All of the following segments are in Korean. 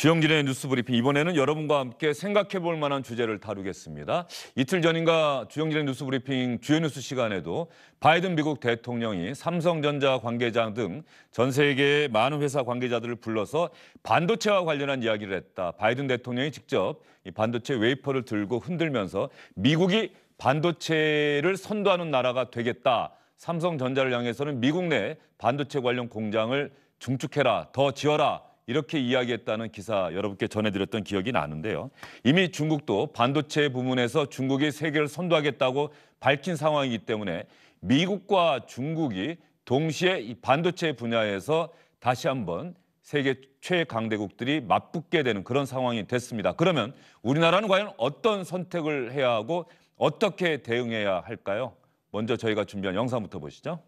주영진의 뉴스브리핑 이번에는 여러분과 함께 생각해볼 만한 주제를 다루겠습니다. 이틀 전인가 주영진의 뉴스브리핑 주요 뉴스 시간에도 바이든 미국 대통령이 삼성전자 관계자 등 전 세계 의 많은 회사 관계자들을 불러서 반도체와 관련한 이야기를 했다. 바이든 대통령이 직접 이 반도체 웨이퍼를 들고 흔들면서 미국이 반도체를 선도하는 나라가 되겠다. 삼성전자를 향해서는 미국 내 반도체 관련 공장을 중축해라, 더 지어라. 이렇게 이야기했다는 기사 여러분께 전해드렸던 기억이 나는데요. 이미 중국도 반도체 부문에서 중국이 세계를 선도하겠다고 밝힌 상황이기 때문에 미국과 중국이 동시에 이 반도체 분야에서 다시 한번 세계 최강대국들이 맞붙게 되는 그런 상황이 됐습니다. 그러면 우리나라는 과연 어떤 선택을 해야 하고 어떻게 대응해야 할까요? 먼저 저희가 준비한 영상부터 보시죠.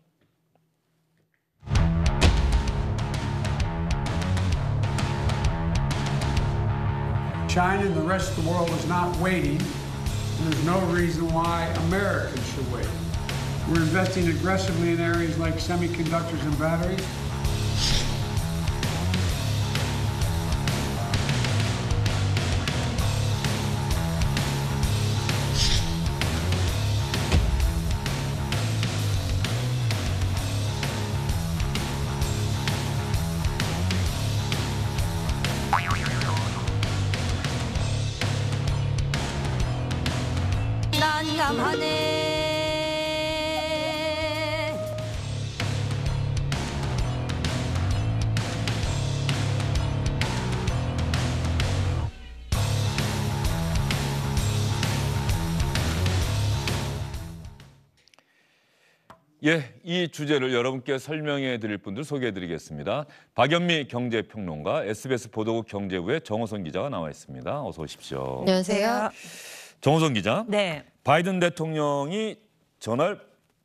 China and the rest of the world is not waiting, and there's no reason why Americans should wait. We're investing aggressively in areas like semiconductors and batteries, 예, 이 주제를 여러분께 설명해 드릴 분들 소개해 드리겠습니다. 박연미 경제평론가, SBS 보도국 경제부의 정호선 기자가 나와 있습니다. 어서 오십시오. 안녕하세요. 정호선 기자. 네. 바이든 대통령이 전날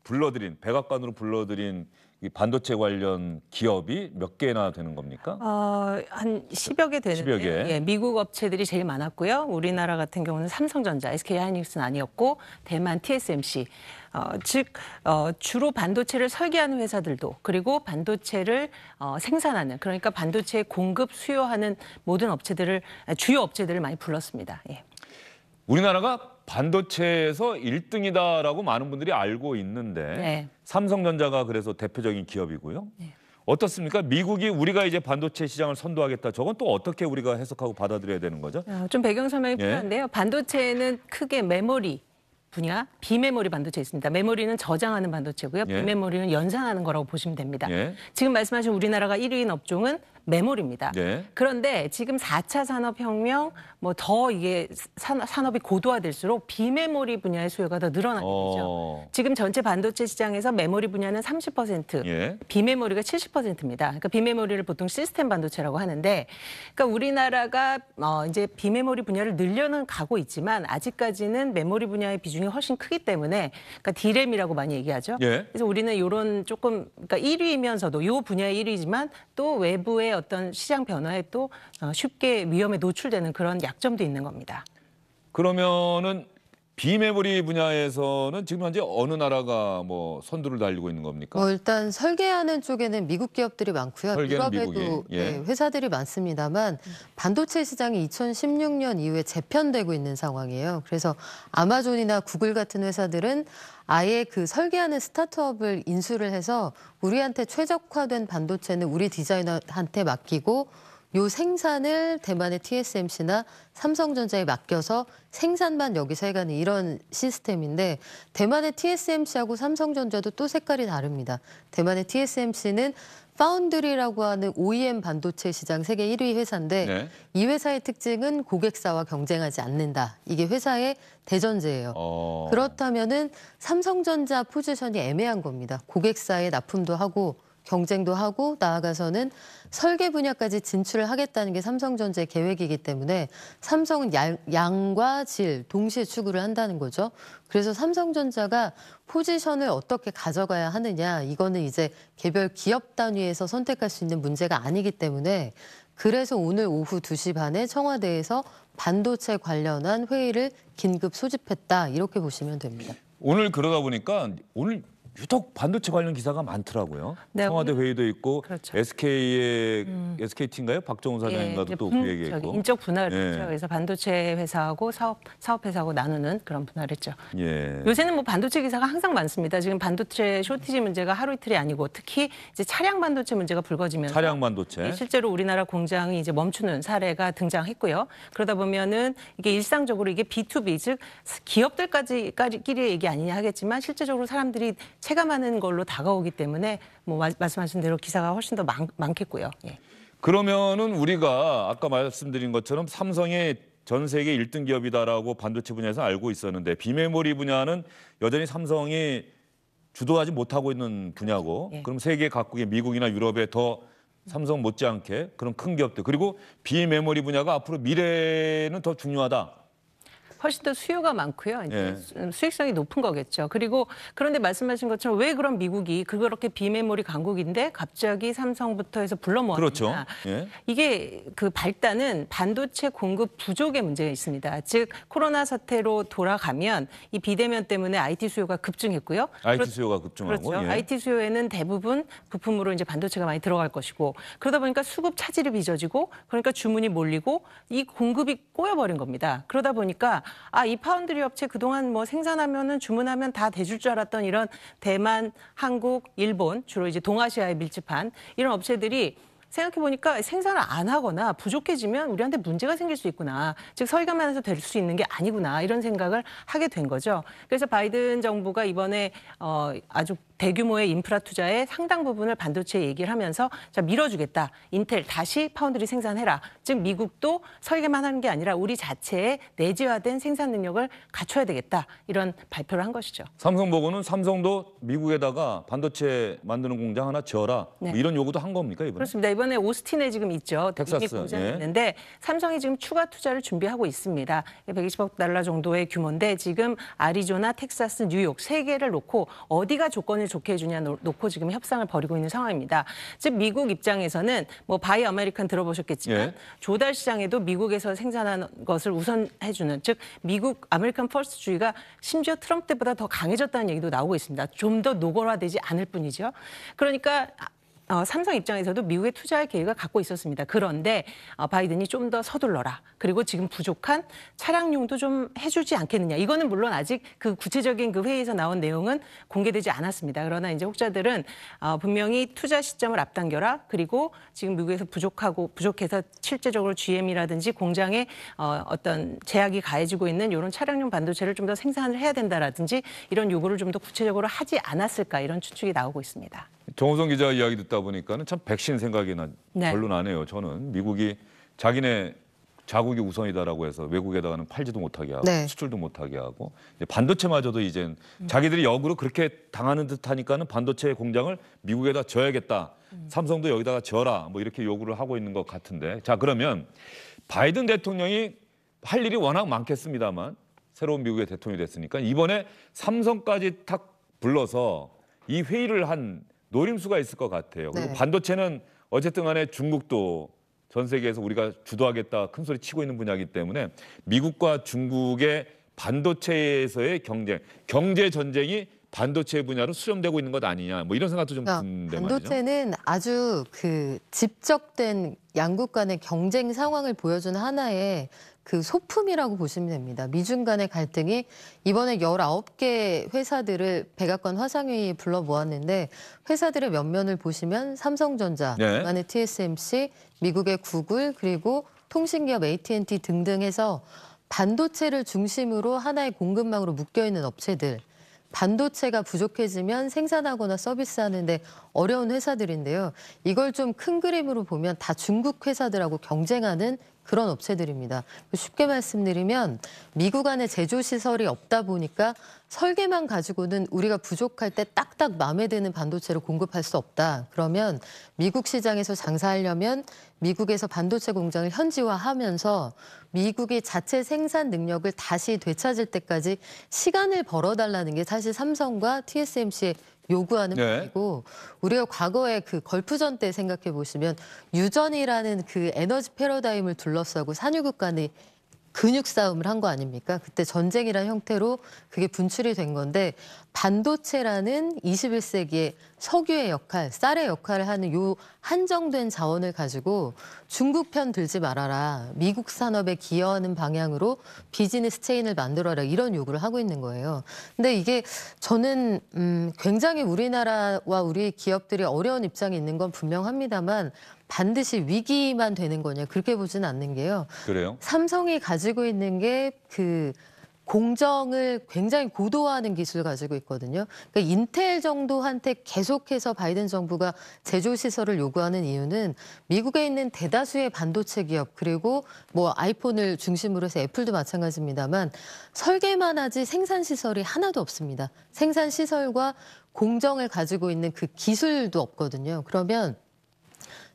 불러들인 백악관으로 불러들인 이 반도체 관련 기업이 몇 개나 되는 겁니까? 어, 한 10여 개 되는데 10여 개. 예, 미국 업체들이 제일 많았고요. 우리나라 같은 경우는 삼성전자, SK하이닉스는 아니었고 대만 TSMC 어, 즉 어, 주로 반도체를 설계하는 회사들도 그리고 반도체를 어, 생산하는 그러니까 반도체 공급 수요하는 모든 업체들을 주요 업체들을 많이 불렀습니다. 예. 우리나라가 반도체에서 1등이다라고 많은 분들이 알고 있는데 네. 삼성전자가 그래서 대표적인 기업이고요. 네. 어떻습니까? 미국이 우리가 이제 반도체 시장을 선도하겠다. 저건 또 어떻게 우리가 해석하고 받아들여야 되는 거죠? 아, 좀 배경 설명이 예. 필요한데요. 반도체는 크게 메모리 분야, 비메모리 반도체 있습니다. 메모리는 저장하는 반도체고요. 예. 비메모리는 연상하는 거라고 보시면 됩니다. 예. 지금 말씀하신 우리나라가 1위인 업종은 메모리입니다 네. 그런데 지금 4차 산업혁명 뭐 더 이게 산업이 고도화될수록 비메모리 분야의 수요가 더 늘어나게 되죠. 어... 지금 전체 반도체 시장에서 메모리 분야는 30%, 예. 비메모리가 70%입니다. 그러니까 비메모리를 보통 시스템 반도체라고 하는데 그러니까 우리나라가 어 이제 비메모리 분야를 늘려는 가고 있지만 아직까지는 메모리 분야의 비중이 훨씬 크기 때문에 그러니까 디램이라고 많이 얘기하죠. 예. 그래서 우리는 이런 조금 그러니까 1위면서도 이 분야의 1위지만 또 외부의 어떤 시장 변화에 또 어, 쉽게 위험에 노출되는 그런 약점도 있는 겁니다. 그러면은 비메모리 분야에서는 지금 현재 어느 나라가 뭐 선두를 달리고 있는 겁니까? 어, 일단 설계하는 쪽에는 미국 기업들이 많고요. 설계는 유럽에도 예. 네, 회사들이 많습니다만 음. 반도체 시장이 2016년 이후에 재편되고 있는 상황이에요. 그래서 아마존이나 구글 같은 회사들은 아예 그 설계하는 스타트업을 인수를 해서 우리한테 최적화된 반도체는 우리 디자이너한테 맡기고 요 생산을 대만의 TSMC나 삼성전자에 맡겨서 생산만 여기서 해가는 이런 시스템인데 대만의 TSMC하고 삼성전자도 또 색깔이 다릅니다. 대만의 TSMC는 파운드리라고 하는 OEM 반도체 시장 세계 1위 회사인데 네. 이 회사의 특징은 고객사와 경쟁하지 않는다. 이게 회사의 대전제예요. 어... 그렇다면은 삼성전자 포지션이 애매한 겁니다. 고객사의 납품도 하고 경쟁도 하고 나아가서는 설계 분야까지 진출을 하겠다는 게 삼성전자의 계획이기 때문에 삼성은 양, 과질 동시에 추구를 한다는 거죠. 그래서 삼성전자가 포지션을 어떻게 가져가야 하느냐 이거는 이제 개별 기업 단위에서 선택할 수 있는 문제가 아니기 때문에 그래서 오늘 오후 2시 반에 청와대에서 반도체 관련한 회의를 긴급 소집했다 이렇게 보시면 됩니다. 오늘 그러다 보니까 오늘 유독 반도체 관련 기사가 많더라고요. 네, 청와대 뭐, 회의도 있고 그렇죠. SK의 음. SKT인가요? 박정훈 사장인가도 예, 또그 음, 얘기했고 인적 분할을 했죠. 예. 그렇죠. 그래서 반도체 회사하고 사업 사업 회사하고 나누는 그런 분할했죠. 예. 요새는 뭐 반도체 기사가 항상 많습니다. 지금 반도체 쇼티지 문제가 하루 이틀이 아니고 특히 이제 차량 반도체 문제가 불거지면서 차량 반도체 예, 실제로 우리나라 공장이 이제 멈추는 사례가 등장했고요. 그러다 보면은 이게 일상적으로 이게 B2B 즉 기업들까지끼리의 얘기 아니냐 하겠지만 실제적으로 사람들이 체감하는 걸로 다가오기 때문에 뭐 말씀하신 대로 기사가 훨씬 더 많, 많겠고요. 예. 그러면은 우리가 아까 말씀드린 것처럼 삼성의 전 세계 일등 기업이다라고 반도체 분야에서 알고 있었는데 비메모리 분야는 여전히 삼성이 주도하지 못하고 있는 분야고 예. 그럼 세계 각국의 미국이나 유럽에 더 삼성 못지않게 그런 큰 기업들 그리고 비메모리 분야가 앞으로 미래는 더 중요하다 훨씬 더 수요가 많고요. 이제 예. 음, 수익성이 높은 거겠죠. 그리고 그런데 말씀하신 것처럼 왜 그럼 미국이 그렇게 비메모리 강국인데 갑자기 삼성부터 해서 불러 모았나? 그렇죠. 예. 이게 그 발단은 반도체 공급 부족의 문제가 있습니다. 즉 코로나 사태로 돌아가면 이 비대면 때문에 IT 수요가 급증했고요. IT 수요가 급증하고 그렇죠. 예. IT 수요에는 대부분 부품으로 이제 반도체가 많이 들어갈 것이고 그러다 보니까 수급 차질이 빚어지고 그러니까 주문이 몰리고 이 공급이 꼬여버린 겁니다. 그러다 보니까 아, 이 파운드리 업체 그동안 뭐 생산하면은 주문하면 다 대줄 줄 알았던 이런 대만, 한국, 일본, 주로 이제 동아시아에 밀집한 이런 업체들이 생각해보니까 생산을 안 하거나 부족해지면 우리한테 문제가 생길 수 있구나. 즉, 서희가만 해서 될 수 있는 게 아니구나. 이런 생각을 하게 된 거죠. 그래서 바이든 정부가 이번에 어, 아주 대규모의 인프라 투자의 상당 부분을 반도체 얘기를 하면서 자 밀어주겠다. 인텔 다시 파운드리 생산해라. 즉 미국도 설계만 하는 게 아니라 우리 자체의 내재화된 생산 능력을 갖춰야 되겠다. 이런 발표를 한 것이죠. 삼성 보고는 삼성도 미국에다가 반도체 만드는 공장 하나 지어라. 뭐 네. 뭐 이런 요구도 한 겁니까 이번에? 그렇습니다. 이번에 오스틴에 지금 있죠. 텍사스 공장 예. 있는데 삼성이 지금 추가 투자를 준비하고 있습니다. 120억 달러 정도의 규모인데 지금 아리조나, 텍사스, 뉴욕 세 개를 놓고 어디가 조건을 위치를 좋게 해주냐 놓고 지금 협상을 벌이고 있는 상황입니다. 즉 미국 입장에서는 뭐 바이 아메리칸 들어보셨겠지만 예. 조달 시장에도 미국에서 생산한 것을 우선해주는 즉 미국 아메리칸 퍼스트주의가 심지어 트럼프 때보다 더 강해졌다는 얘기도 나오고 있습니다. 좀 더 노골화되지 않을 뿐이죠. 그러니까 어, 삼성 입장에서도 미국에 투자할 계획을 갖고 있었습니다. 그런데 어, 바이든이 좀 더 서둘러라. 그리고 지금 부족한 차량용도 좀 해주지 않겠느냐. 이거는 물론 아직 그 구체적인 그 회의에서 나온 내용은 공개되지 않았습니다. 그러나 이제 혹자들은 어, 분명히 투자 시점을 앞당겨라. 그리고 지금 미국에서 부족하고 부족해서 실제적으로 GM이라든지 공장에 어, 어떤 제약이 가해지고 있는 이런 차량용 반도체를 좀 더 생산을 해야 된다라든지 이런 요구를 좀 더 구체적으로 하지 않았을까 이런 추측이 나오고 있습니다. 정우성 기자 이야기 듣다 보니까는 참 백신 생각이 난 네. 별로 나네요. 저는 미국이 자기네 자국이 우선이다라고 해서 외국에다가는 팔지도 못하게 하고 네. 수출도 못하게 하고 이제 반도체마저도 이젠 자기들이 역으로 그렇게 당하는 듯하니까는 반도체 공장을 미국에다 져야겠다. 음. 삼성도 여기다가 져라. 뭐 이렇게 요구를 하고 있는 것 같은데. 자 그러면 바이든 대통령이 할 일이 워낙 많겠습니다만 새로운 미국의 대통령이 됐으니까 이번에 삼성까지 탁 불러서 이 회의를 한 노림수가 있을 것 같아요. 그리고 네. 반도체는 어쨌든 간에 중국도 전 세계에서 우리가 주도하겠다 큰 소리 치고 있는 분야이기 때문에 미국과 중국의 반도체에서의 경쟁, 경제 전쟁이 반도체 분야로 수렴되고 있는 것 아니냐 뭐 이런 생각도 좀드 그러니까 반도체는 말이죠. 아주 그 집적된 양국 간의 경쟁 상황을 보여준 하나의 그 소품이라고 보시면 됩니다. 미중 간의 갈등이 이번에 19개 회사들을 백악관 화상회의에 불러 모았는데 회사들의 면면을 보시면 삼성전자, 네. 북한의 TSMC, 미국의 구글 그리고 통신기업 AT&T 등등 해서 반도체를 중심으로 하나의 공급망으로 묶여 있는 업체들 반도체가 부족해지면 생산하거나 서비스하는데 어려운 회사들인데요. 이걸 좀 큰 그림으로 보면 다 중국 회사들하고 경쟁하는 그런 업체들입니다. 그 쉽게 말씀드리면 미국 안에 제조시설이 없다 보니까 설계만 가지고는 우리가 부족할 때 딱딱 마음에 드는 반도체를 공급할 수 없다. 그러면 미국 시장에서 장사하려면 미국에서 반도체 공장을 현지화하면서 미국이 자체 생산 능력을 다시 되찾을 때까지 시간을 벌어달라는 게 사실 삼성과 TSMC의 요구하는 네. 이고 우리가 과거에 그 걸프전 때 생각해 보시면 유전이라는 그 에너지 패러다임을 둘러싸고 산유국 간의 근육 싸움을 한 거 아닙니까? 그때 전쟁이란 형태로 그게 분출이 된 건데 반도체라는 21세기의 석유의 역할, 쌀의 역할을 하는 요 한정된 자원을 가지고 중국 편 들지 말아라. 미국 산업에 기여하는 방향으로 비즈니스 체인을 만들어라. 이런 요구를 하고 있는 거예요. 근데 이게 저는 음 굉장히 우리나라와 우리 기업들이 어려운 입장에 있는 건 분명합니다만 반드시 위기만 되는 거냐 그렇게 보지는 않는 게요. 그래요? 삼성이 가지고 있는 게그 공정을 굉장히 고도화하는 기술을 가지고 있거든요. 그러니까 인텔 정도한테 계속해서 바이든 정부가 제조 시설을 요구하는 이유는 미국에 있는 대다수의 반도체 기업 그리고 뭐 아이폰을 중심으로 해서 애플도 마찬가지입니다만 설계만 하지 생산 시설이 하나도 없습니다. 생산 시설과 공정을 가지고 있는 그 기술도 없거든요. 그러면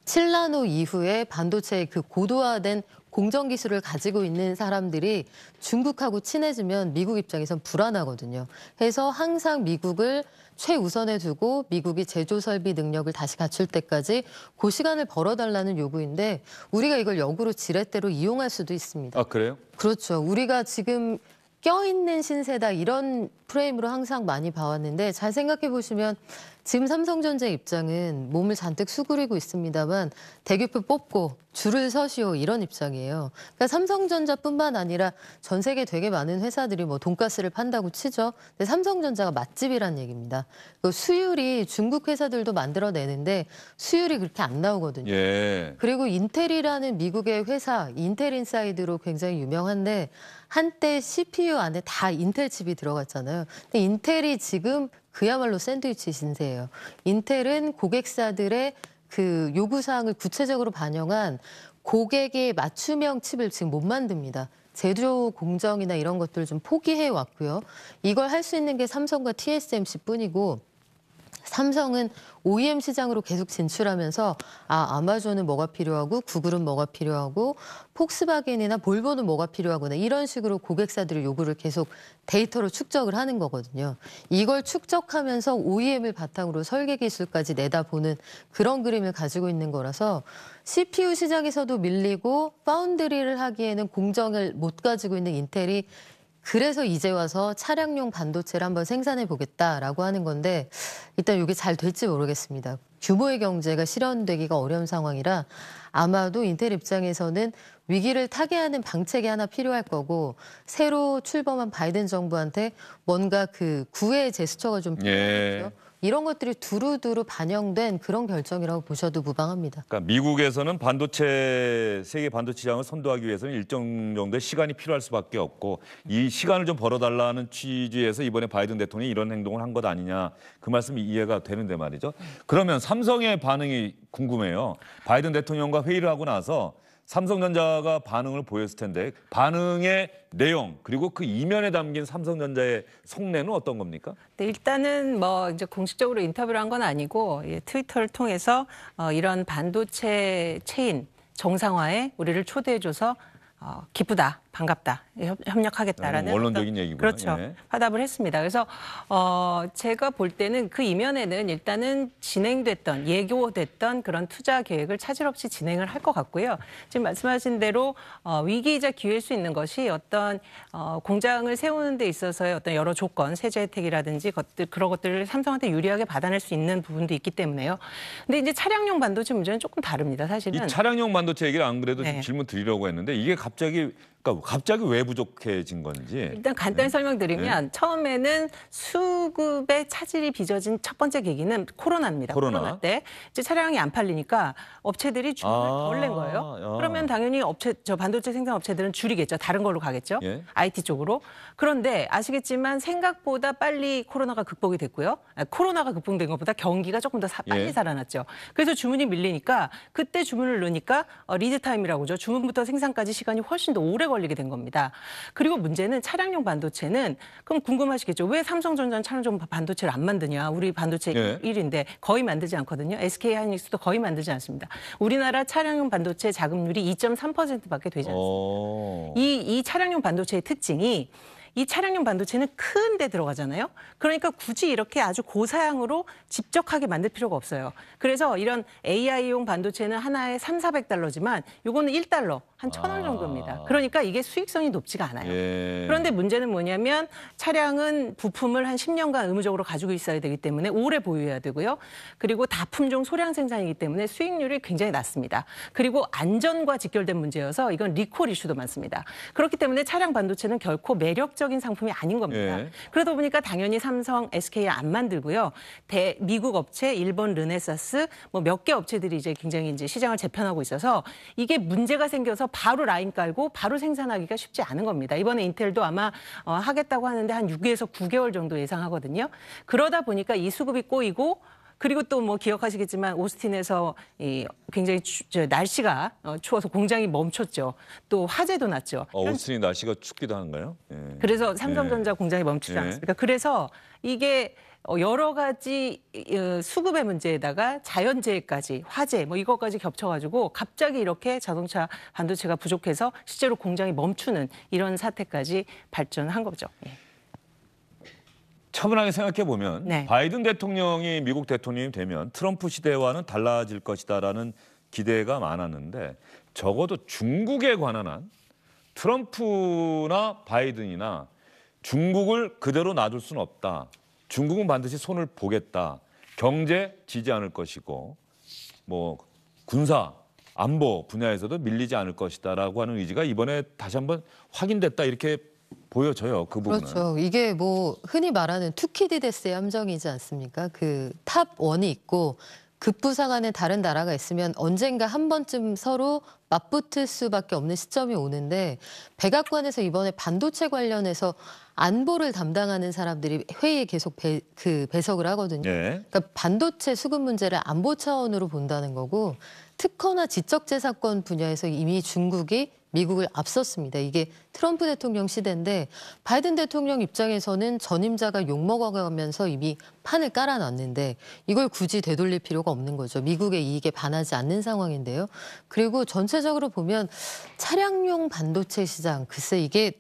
칠라노 이후에 반도체의 그 고도화된 공정 기술을 가지고 있는 사람들이 중국하고 친해지면 미국 입장에선 불안하거든요. 그래서 항상 미국을 최우선에 두고 미국이 제조 설비 능력을 다시 갖출 때까지 그 시간을 벌어달라는 요구인데 우리가 이걸 역으로 지렛대로 이용할 수도 있습니다. 아 그래요? 그렇죠. 우리가 지금 껴있는 신세다 이런 프레임으로 항상 많이 봐왔는데 잘 생각해 보시면 지금 삼성전자 입장은 몸을 잔뜩 수그리고 있습니다만 대기표 뽑고 줄을 서시오 이런 입장이에요. 그러니까 삼성전자뿐만 아니라 전 세계 되게 많은 회사들이 뭐 돈가스를 판다고 치죠. 근데 삼성전자가 맛집이란 얘기입니다. 그 수율이 중국 회사들도 만들어내는데 수율이 그렇게 안 나오거든요. 예. 그리고 인텔이라는 미국의 회사 인텔인사이드로 굉장히 유명한데 한때 CPU 안에 다 인텔 칩이 들어갔잖아요. 근데 인텔이 지금 그야말로 샌드위치 신세예요. 인텔은 고객사들의 그 요구 사항을 구체적으로 반영한 고객의 맞춤형 칩을 지금 못 만듭니다. 제조 공정이나 이런 것들을 좀 포기해 왔고요. 이걸 할 수 있는 게 삼성과 TSMC뿐이고 삼성은 OEM 시장으로 계속 진출하면서 아 아마존은 뭐가 필요하고 구글은 뭐가 필요하고 폭스바겐이나 볼보는 뭐가 필요하구나 이런 식으로 고객사들의 요구를 계속 데이터로 축적을 하는 거거든요. 이걸 축적하면서 OEM을 바탕으로 설계 기술까지 내다보는 그런 그림을 가지고 있는 거라서 CPU 시장에서도 밀리고 파운드리를 하기에는 공정을 못 가지고 있는 인텔이 그래서 이제 와서 차량용 반도체를 한번 생산해 보겠다라고 하는 건데 일단 이게 잘 될지 모르겠습니다. 규모의 경제가 실현되기가 어려운 상황이라 아마도 인텔 입장에서는 위기를 타개하는 방책이 하나 필요할 거고 새로 출범한 바이든 정부한테 뭔가 그 구애 제스처가 좀 필요하죠. 겠 예. 이런 것들이 두루두루 반영된 그런 결정이라고 보셔도 무방합니다. 그러니까 미국에서는 반도체 세계 반도체 시장을 선도하기 위해서는 일정 정도의 시간이 필요할 수밖에 없고 이 시간을 좀 벌어달라는 취지에서 이번에 바이든 대통령이 이런 행동을 한 것 아니냐 그 말씀이 이해가 되는데 말이죠. 그러면 삼성의 반응이 궁금해요. 바이든 대통령과 회의를 하고 나서 삼성전자가 반응을 보였을 텐데 반응의 내용 그리고 그 이면에 담긴 삼성전자의 속내는 어떤 겁니까? 네, 일단은 뭐 이제 공식적으로 인터뷰를 한 건 아니고 예, 트위터를 통해서 어, 이런 반도체 체인 정상화에 우리를 초대해줘서 어, 기쁘다. 반갑다 협력하겠다라는 협 원론적인 얘기고 그렇죠 예. 화답을 했습니다. 그래서 어, 제가 볼 때는 그 이면에는 일단은 진행됐던 예고됐던 그런 투자 계획을 차질 없이 진행을 할 것 같고요. 지금 말씀하신 대로 어, 위기이자 기회일 수 있는 것이 어떤 어, 공장을 세우는 데 있어서의 어떤 여러 조건 세제 혜택이라든지 것들 그런 것들을 삼성한테 유리하게 받아낼 수 있는 부분도 있기 때문에요. 근데 이제 차량용 반도체 문제는 조금 다릅니다. 사실은 이 차량용 반도체 얘기를 안 그래도 네. 질문 드리려고 했는데 이게 갑자기 그러니까 갑자기 왜 부족해진 건지 일단 간단히 네. 설명드리면 네. 처음에는 수급의 차질이 빚어진 첫 번째 계기는 코로나입니다. 코로나, 코로나 때 이제 차량이 안 팔리니까 업체들이 주문을 아덜낸 거예요. 아 그러면 당연히 업체 저 반도체 생산 업체들은 줄이겠죠. 다른 걸로 가겠죠. 예? IT 쪽으로. 그런데 아시겠지만 생각보다 빨리 코로나가 극복이 됐고요. 아, 코로나가 극복된 것보다 경기가 조금 더 사, 예. 빨리 예? 살아났죠. 그래서 주문이 밀리니까 그때 주문을 넣으니까 어, 리드 타임이라고 그죠 주문부터 생산까지 시간이 훨씬 더 오래 걸리게 된 겁니다. 그리고 문제는 차량용 반도체는 그럼 궁금하시겠죠. 왜 삼성전자는 차량용 반도체를 안 만드냐. 우리 반도체 예. 1인데 거의 만들지 않거든요. SK 하이닉스도 거의 만들지 않습니다. 우리나라 차량용 반도체 자금률이 2.3%밖에 되지 않습니다. 어. 이, 이 차량용 반도체의 특징이 이 차량용 반도체는 큰 데 들어가잖아요. 그러니까 굳이 이렇게 아주 고사양으로 집적하게 만들 필요가 없어요. 그래서 이런 AI용 반도체는 하나에 3, 400달러지만 요거는 1달러. 한천원 정도입니다. 아. 그러니까 이게 수익성이 높지가 않아요. 예. 그런데 문제는 뭐냐면 차량은 부품을 한 10년간 의무적으로 가지고 있어야 되기 때문에 오래 보유해야 되고요. 그리고 다품종 소량 생산이기 때문에 수익률이 굉장히 낮습니다. 그리고 안전과 직결된 문제여서 이건 리콜 이슈도 많습니다. 그렇기 때문에 차량 반도체는 결코 매력적인 상품이 아닌 겁니다. 예. 그러다 보니까 당연히 삼성, SK 안 만들고요. 대 미국 업체, 일본 르네사스 뭐 몇 개 업체들이 이제 굉장히 이제 시장을 재편하고 있어서 이게 문제가 생겨서 바로 라인 깔고 바로 생산하기가 쉽지 않은 겁니다. 이번에 인텔도 아마 어, 하겠다고 하는데 한 6에서 9개월 정도 예상하거든요. 그러다 보니까 이 수급이 꼬이고 그리고 또 뭐 기억하시겠지만 오스틴에서 이 굉장히 추, 저, 날씨가 어, 추워서 공장이 멈췄죠. 또 화재도 났죠. 어, 오스틴이 날씨가 춥기도 한가요? 예. 그래서 삼성전자 예. 공장이 멈추지 예. 않습니까? 그래서 이게 어, 여러 가지 어, 수급의 문제에다가 자연재해까지 화재 뭐 이것까지 겹쳐가지고 갑자기 이렇게 자동차 반도체가 부족해서 실제로 공장이 멈추는 이런 사태까지 발전한 거죠. 예. 차분하게 생각해 보면 네. 바이든 대통령이 미국 대통령이 되면 트럼프 시대와는 달라질 것이다라는 기대가 많았는데 적어도 중국에 관한 한 트럼프나 바이든이나 중국을 그대로 놔둘 수는 없다. 중국은 반드시 손을 보겠다. 경제 지지 않을 것이고 뭐 군사 안보 분야에서도 밀리지 않을 것이다라고 하는 의지가 이번에 다시 한번 확인됐다 이렇게 보여져요 그 부분은. 그렇죠. 이게 뭐 흔히 말하는 투키디데스의 함정이지 않습니까? 그 탑 원이 있고 급부상하에 다른 나라가 있으면 언젠가 한 번쯤 서로 맞붙을 수밖에 없는 시점이 오는데 백악관에서 이번에 반도체 관련해서 안보를 담당하는 사람들이 회의에 계속 배, 그 배석을 하거든요. 예. 그러니까 반도체 수급 문제를 안보 차원으로 본다는 거고 특허나 지적재산권 분야에서 이미 중국이 미국을 앞섰습니다. 이게 트럼프 대통령 시대인데 바이든 대통령 입장에서는 전임자가 욕먹어가면서 이미 판을 깔아놨는데 이걸 굳이 되돌릴 필요가 없는 거죠. 미국의 이익에 반하지 않는 상황인데요. 그리고 전체적으로 보면 차량용 반도체 시장 글쎄 이게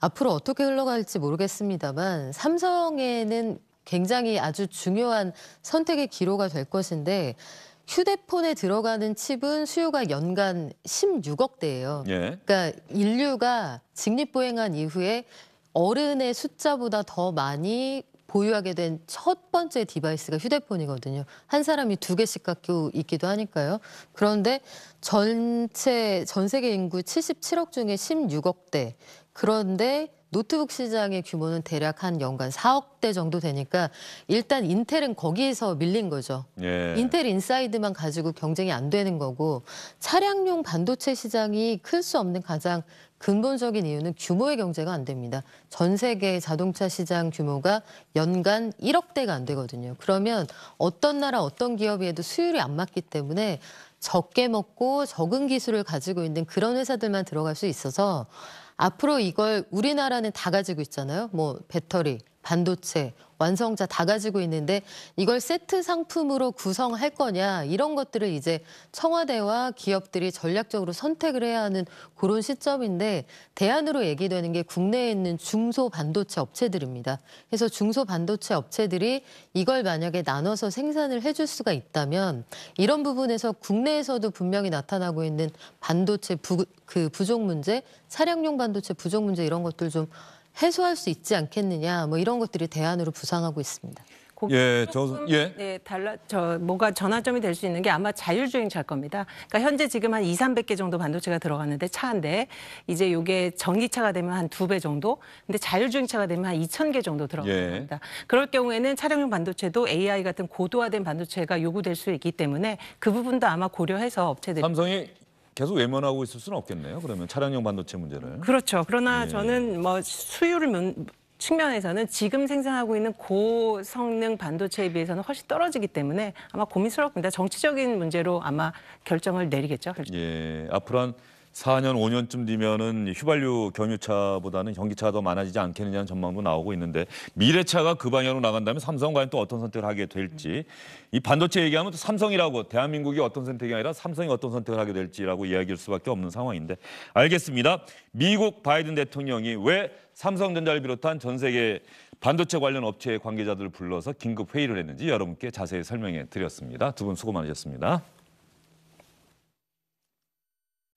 앞으로 어떻게 흘러갈지 모르겠습니다만 삼성에는 굉장히 아주 중요한 선택의 기로가 될 것인데 휴대폰에 들어가는 칩은 수요가 연간 16억 대예요. 예. 그러니까 인류가 직립보행한 이후에 어른의 숫자보다 더 많이 보유하게 된 첫 번째 디바이스가 휴대폰이거든요. 한 사람이 두 개씩 갖고 있기도 하니까요. 그런데 전체 전 세계 인구 77억 중에 16억 대. 그런데 노트북 시장의 규모는 대략 한 연간 4억 대 정도 되니까 일단 인텔은 거기에서 밀린 거죠. 예. 인텔 인사이드만 가지고 경쟁이 안 되는 거고 차량용 반도체 시장이 클 수 없는 가장 근본적인 이유는 규모의 경제가 안 됩니다. 전 세계 자동차 시장 규모가 연간 1억 대가 안 되거든요. 그러면 어떤 나라 어떤 기업에도 수율이 안 맞기 때문에 적게 먹고 적은 기술을 가지고 있는 그런 회사들만 들어갈 수 있어서 앞으로 이걸 우리나라는 다 가지고 있잖아요. 뭐 배터리, 반도체, 완성차 다 가지고 있는데 이걸 세트 상품으로 구성할 거냐 이런 것들을 이제 청와대와 기업들이 전략적으로 선택을 해야 하는 그런 시점인데 대안으로 얘기되는 게 국내에 있는 중소 반도체 업체들입니다. 그래서 중소 반도체 업체들이 이걸 만약에 나눠서 생산을 해줄 수가 있다면 이런 부분에서 국내에서도 분명히 나타나고 있는 반도체 부, 그 부족 문제, 차량용 반도체 부족 문제 이런 것들 좀 해소할 수 있지 않겠느냐 뭐 이런 것들이 대안으로 부상하고 있습니다. 예, 저, 예. 네, 달라, 저, 뭐가 전환점이 될 수 있는 게 아마 자율주행 차일 겁니다. 그러니까 현재 지금 한 2, 300개 정도 반도체가 들어가는데 차인데 이제 요게 전기차가 되면 한 두 배 정도, 근데 자율주행 차가 되면 한 2,000개 정도 들어갑니다. 예. 그럴 경우에는 차량용 반도체도 AI 같은 고도화된 반도체가 요구될 수 있기 때문에 그 부분도 아마 고려해서 업체들이 삼성이 계속 외면하고 있을 수는 없겠네요. 그러면 차량용 반도체 문제를. 그렇죠. 그러나 예. 저는 뭐 수율을 면, 측면에서는 지금 생산하고 있는 고성능 반도체에 비해서는 훨씬 떨어지기 때문에 아마 고민스럽습니다. 정치적인 문제로 아마 결정을 내리겠죠. 결정. 예, 앞으로 한 4년, 5년쯤 뒤면은 휘발유 경유차보다는 전기차가 더 많아지지 않겠느냐는 전망도 나오고 있는데 미래차가 그 방향으로 나간다면 삼성 과연 또 어떤 선택을 하게 될지 이 반도체 얘기하면 또 삼성이라고 대한민국이 어떤 선택이 아니라 삼성이 어떤 선택을 하게 될지라고 이야기할 수밖에 없는 상황인데 알겠습니다. 미국 바이든 대통령이 왜 삼성전자를 비롯한 전 세계 반도체 관련 업체 관계자들을 불러서 긴급 회의를 했는지 여러분께 자세히 설명해 드렸습니다. 두 분 수고 많으셨습니다.